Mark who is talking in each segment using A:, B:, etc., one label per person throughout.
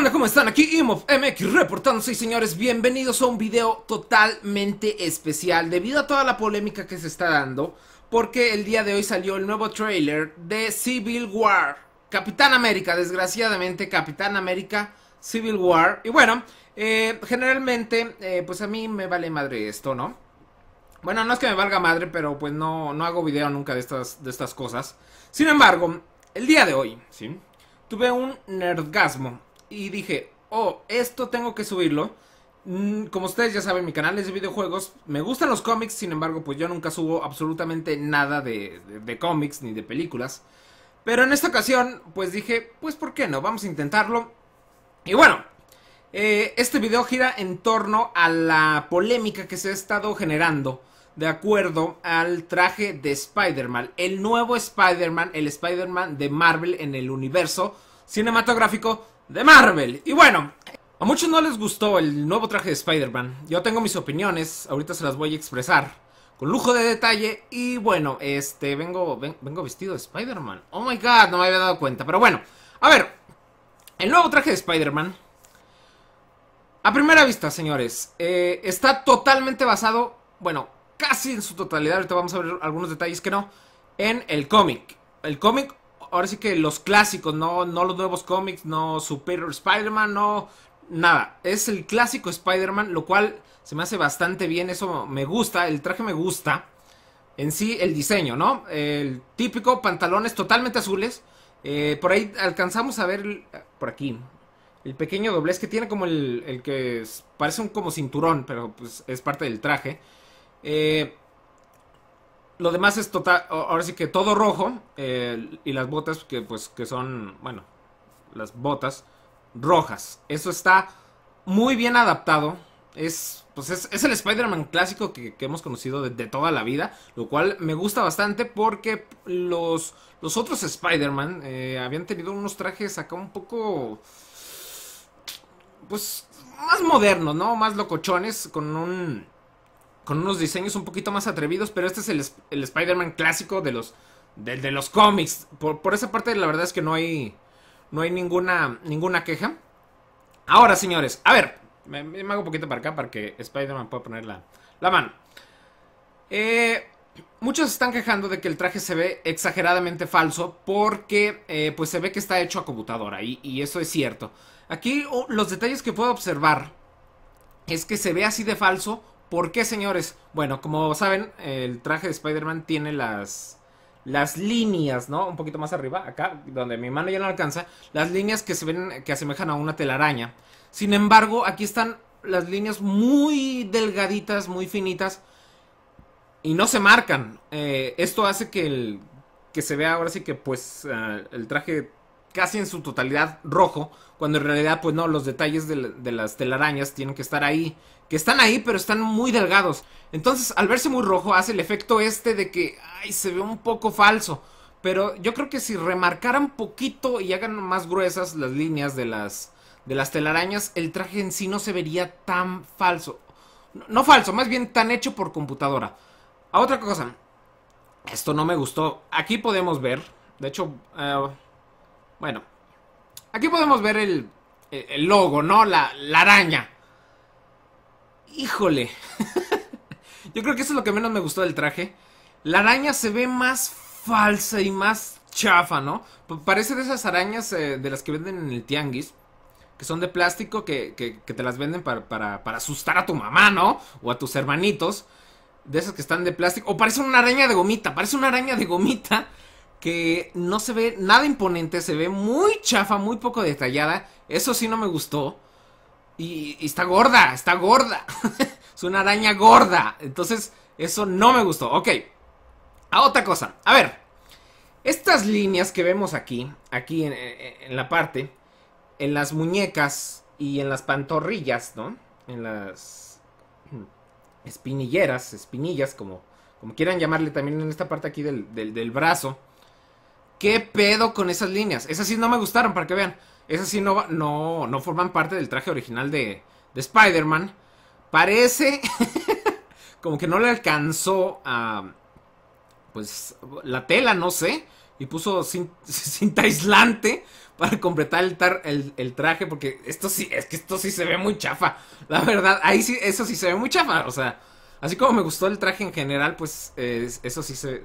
A: ¡Hola! ¿Cómo están? Aquí Imov MX reportándose y señores, bienvenidos a un video totalmente especial debido a toda la polémica que se está dando porque el día de hoy salió el nuevo trailer de Civil War Capitán América, desgraciadamente Capitán América Civil War y bueno, eh, generalmente eh, pues a mí me vale madre esto, ¿no? Bueno, no es que me valga madre, pero pues no, no hago video nunca de estas, de estas cosas. Sin embargo, el día de hoy, ¿sí? Tuve un nerdgasmo y dije, oh, esto tengo que subirlo. Mm, como ustedes ya saben, mi canal es de videojuegos. Me gustan los cómics, sin embargo, pues yo nunca subo absolutamente nada de, cómics ni de películas. Pero en esta ocasión, pues dije, pues ¿por qué no? Vamos a intentarlo. Y bueno, eh, este video gira en torno a la polémica que se ha estado generando de acuerdo al traje de Spider-Man. El nuevo Spider-Man, el Spider-Man de Marvel en el universo cinematográfico de Marvel. Y bueno, a muchos no les gustó el nuevo traje de Spider-Man. Yo tengo mis opiniones, ahorita se las voy a expresar con lujo de detalle. Y bueno, este, vengo, vengo vestido de Spider-Man. Oh my god, no me había dado cuenta. Pero bueno, a ver, el nuevo traje de Spider-Man. A primera vista, señores, eh, está totalmente basado, bueno, casi en su totalidad, ahorita vamos a ver algunos detalles que no, en el cómic. El cómic ahora sí que los clásicos, no, los nuevos cómics, no Superior Spider-Man, no nada. Es el clásico Spider-Man, lo cual se me hace bastante bien, eso me gusta, el traje me gusta. En sí, el diseño, ¿no? El típico pantalones totalmente azules. Eh, por ahí alcanzamos a ver, por aquí, el pequeño doblez que tiene como el, que parece un como cinturón, pero pues es parte del traje. Eh, lo demás es total, ahora sí que todo rojo eh, y las botas que pues que son, bueno, las botas rojas. Eso está muy bien adaptado. Es, pues es, el Spider-Man clásico que, hemos conocido de, toda la vida, lo cual me gusta bastante porque los, los otros Spider-Man eh, habían tenido unos trajes acá un poco, pues, más modernos, ¿no? Más locochones, con un con unos diseños un poquito más atrevidos, pero este es el, Spider-Man clásico de los, los cómics. Por, esa parte la verdad es que no hay, no hay ninguna, ninguna queja. Ahora, señores, a ver, me, hago un poquito para acá para que Spider-Man pueda poner la, mano. Eh, muchos están quejando de que el traje se ve exageradamente falso porque eh, pues se ve que está hecho a computadora y, eso es cierto. Aquí oh, los detalles que puedo observar es que se ve así de falso ¿Por qué, señores? Bueno, como saben, el traje de Spider-Man tiene las las líneas, ¿no? Un poquito más arriba, acá, donde mi mano ya no alcanza, las líneas que se ven, que asemejan a una telaraña. Sin embargo, aquí están las líneas muy delgaditas, muy finitas, y no se marcan. Eh, esto hace que, el, que se vea ahora sí que, pues, eh, el traje casi en su totalidad rojo, cuando en realidad, pues no, los detalles de, las telarañas tienen que estar ahí, que están ahí, pero están muy delgados. Entonces, al verse muy rojo, hace el efecto este de que, ay, se ve un poco falso. Pero yo creo que si remarcaran poquito y hagan más gruesas las líneas de las, de las telarañas, el traje en sí no se vería tan falso. No, falso, más bien tan hecho por computadora. A otra cosa, esto no me gustó. Aquí podemos ver, de hecho... Eh, bueno, aquí podemos ver el, logo, ¿no? La, la araña. Híjole. Yo creo que eso es lo que menos me gustó del traje. La araña se ve más falsa y más chafa, ¿no? Parece de esas arañas eh, de las que venden en el tianguis. Que son de plástico, que, que, te las venden para, para, para, asustar a tu mamá, ¿no? O a tus hermanitos. De esas que están de plástico. O parece una araña de gomita. Parece una araña de gomita que no se ve nada imponente, se ve muy chafa, muy poco detallada. Eso sí no me gustó. Y, está gorda, está gorda. es una araña gorda. Entonces, eso no me gustó. Ok. A otra cosa. A ver. Estas líneas que vemos aquí, aquí en, la parte, en las muñecas y en las pantorrillas, ¿no? En las mm, espinilleras, espinillas, como, como quieran llamarle también en esta parte aquí del brazo ¿Qué pedo con esas líneas? Esas sí no me gustaron, para que vean. Esas sí no, no, forman parte del traje original de, Spider-Man. Parece como que no le alcanzó a... Pues la tela, no sé. Y puso cinta aislante para completar el, traje. Porque esto sí, es que esto sí se ve muy chafa. La verdad, ahí sí, eso sí se ve muy chafa. O sea, así como me gustó el traje en general, pues eso sí se,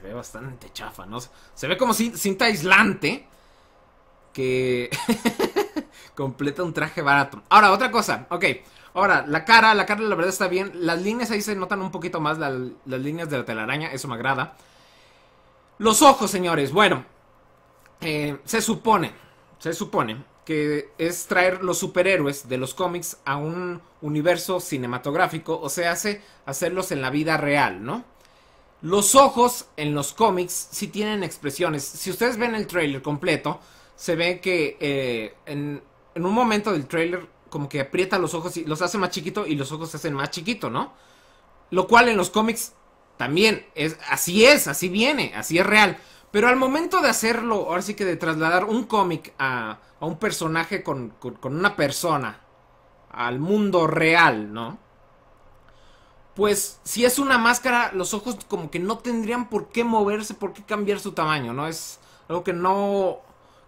A: se ve bastante chafa, ¿no? Se ve como cinta aislante que completa un traje barato. Ahora, otra cosa, ok. Ahora, la cara, la cara la verdad está bien. Las líneas ahí se notan un poquito más, las líneas de la telaraña, eso me agrada. Los ojos, señores, bueno. Eh, se supone, se supone que es traer los superhéroes de los cómics a un universo cinematográfico, o sea, hace hacerlos en la vida real, ¿no? Los ojos en los cómics sí tienen expresiones. Si ustedes ven el trailer completo, se ve que eh, en, un momento del trailer como que aprieta los ojos y los hace más chiquito y los ojos se hacen más chiquito, ¿no? Lo cual en los cómics también es así es, así viene, así es real. Pero al momento de hacerlo, ahora sí que de trasladar un cómic a, a, un personaje con, con una persona al mundo real, ¿no? pues si es una máscara, los ojos como que no tendrían por qué moverse, por qué cambiar su tamaño, ¿no? Es algo que no...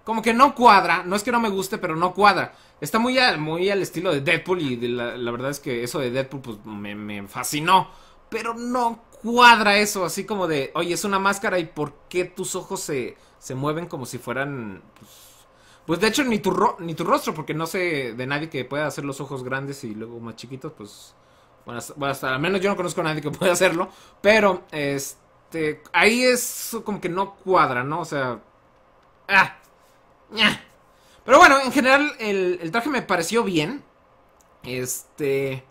A: Como que no cuadra, no es que no me guste, pero no cuadra. Está muy, muy al estilo de Deadpool y la, verdad es que eso de Deadpool pues me, fascinó. Pero no cuadra eso, así como de, oye, es una máscara y por qué tus ojos se, mueven como si fueran... Pues, pues de hecho ni tu, ni tu rostro, porque no sé de nadie que pueda hacer los ojos grandes y luego más chiquitos, pues bueno, hasta, al menos yo no conozco a nadie que pueda hacerlo. Pero, este. Ahí es como que no cuadra, ¿no? O sea. ¡Ah! Pero bueno, en general, el, traje me pareció bien. Este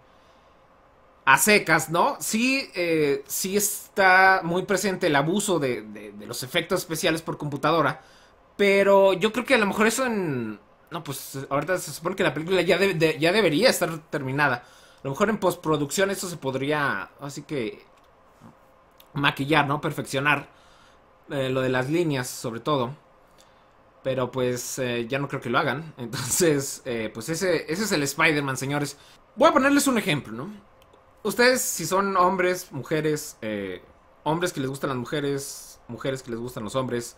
A: a secas, ¿no? Sí, eh, sí está muy presente el abuso de, los efectos especiales por computadora, pero yo creo que a lo mejor eso en... No, pues ahorita se supone que la película ya, ya debería estar terminada. A lo mejor en postproducción esto se podría, así que, maquillar, ¿no? Perfeccionar eh, lo de las líneas, sobre todo. Pero pues eh, ya no creo que lo hagan. Entonces, eh, pues ese, ese es el Spider-Man, señores. Voy a ponerles un ejemplo, ¿no? Ustedes, si son hombres, mujeres, hombres que les gustan las mujeres, mujeres que les gustan los hombres,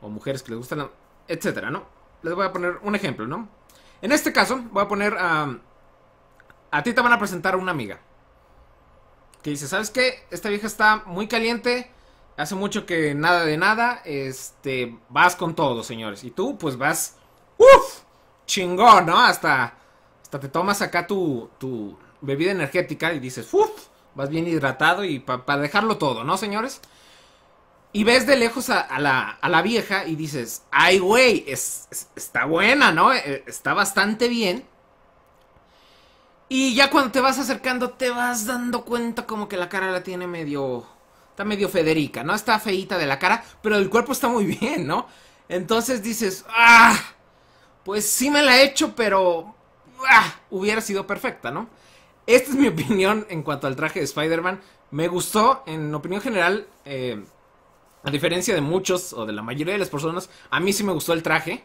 A: o mujeres que les gustan, etcétera, ¿no? Les voy a poner un ejemplo, ¿no? En este caso, voy a poner a a ti te van a presentar una amiga. Que dice, ¿sabes qué? Esta vieja está muy caliente. Hace mucho que nada de nada. Este, vas con todo, señores. Y tú, pues vas, uf chingón, ¿no? Hasta, hasta te tomas acá tu, tu bebida energética y dices, uf vas bien hidratado y para dejarlo todo, ¿no, señores? Y ves de lejos a, la, a la, vieja y dices, ay, güey, es, está buena, ¿no? E, está bastante bien. Y ya cuando te vas acercando te vas dando cuenta como que la cara la tiene medio... Está medio Federica, ¿no? Está feita de la cara, pero el cuerpo está muy bien, ¿no? Entonces dices, ah, pues sí me la he hecho, pero ah, hubiera sido perfecta, ¿no? Esta es mi opinión en cuanto al traje de Spider-Man. Me gustó, en opinión general, eh, a diferencia de muchos o de la mayoría de las personas, a mí sí me gustó el traje,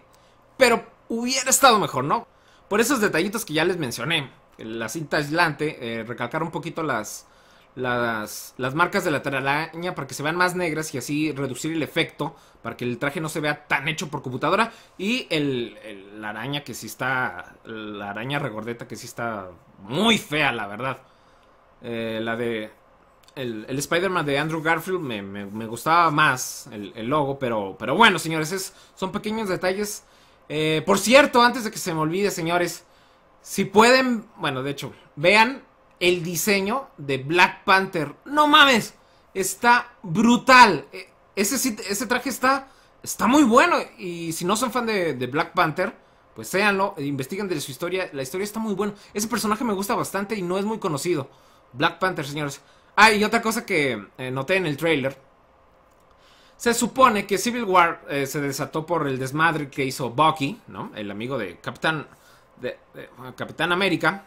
A: pero hubiera estado mejor, ¿no? Por esos detallitos que ya les mencioné la cinta aislante, eh, recalcar un poquito las, las, las marcas de la araña para que se vean más negras y así reducir el efecto para que el traje no se vea tan hecho por computadora y el, la araña que sí está, la araña regordeta que sí está muy fea, la verdad. Eh, la de... El, Spider-Man de Andrew Garfield me, gustaba más el, logo, pero, pero bueno, señores, son pequeños detalles. Eh, por cierto, antes de que se me olvide, señores, si pueden, bueno, de hecho, vean el diseño de Black Panther. No mames, está brutal. E, ese, traje está, está muy bueno. Y si no son fan de, Black Panther, pues séanlo, e investiguen de su historia. La historia está muy buena. Ese personaje me gusta bastante y no es muy conocido. Black Panther, señores. Ah, y otra cosa que eh, noté en el trailer. Se supone que Civil War eh, se desató por el desmadre que hizo Bucky, ¿no? El amigo de Capitán Capitán América.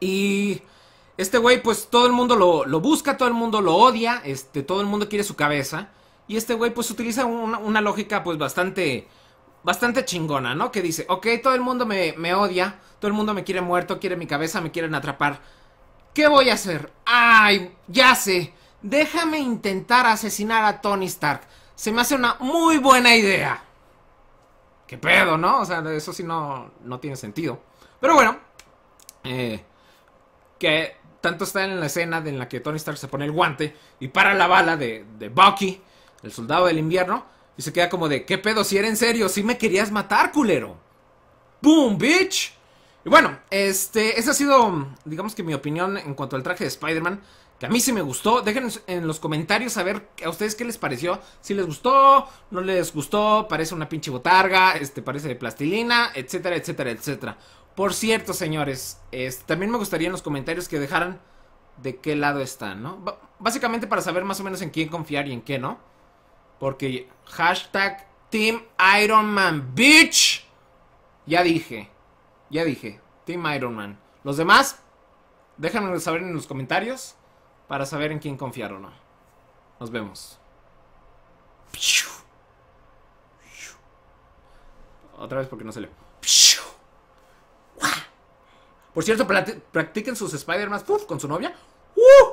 A: Y este güey, pues todo el mundo lo, busca, todo el mundo lo odia, este, todo el mundo quiere su cabeza. Y este güey, pues utiliza una, lógica, pues bastante, bastante chingona, ¿no? Que dice, ok, todo el mundo me, me odia, todo el mundo me quiere muerto, quiere mi cabeza, me quieren atrapar. ¿Qué voy a hacer? Ay, ya sé. Déjame intentar asesinar a Tony Stark. Se me hace una muy buena idea. ¿Qué pedo, no? O sea, eso sí no, no tiene sentido. Pero bueno, eh, que tanto está en la escena en la que Tony Stark se pone el guante y para la bala de, de Bucky, el soldado del invierno, y se queda como de, ¿qué pedo? Si era en serio, si me querías matar, culero. ¡Boom, bitch! Y bueno, este, esa ha sido, digamos que mi opinión en cuanto al traje de Spider-Man. Que a mí sí me gustó. Dejen en los comentarios saber a ustedes qué les pareció. Si les gustó, no les gustó, parece una pinche botarga, este, parece de plastilina, etcétera, etcétera, etcétera. Por cierto, señores, este, también me gustaría en los comentarios que dejaran de qué lado están, ¿no? básicamente para saber más o menos en quién confiar y en qué no. Porque hashtag Team Iron Man Bitch. Ya dije. Ya dije, Team Iron Man. Los demás, déjenmelo saber en los comentarios para saber en quién confiar o no. Nos vemos. Otra vez porque no se Por cierto, practiquen sus Spider-Man con su novia. ¡Uh!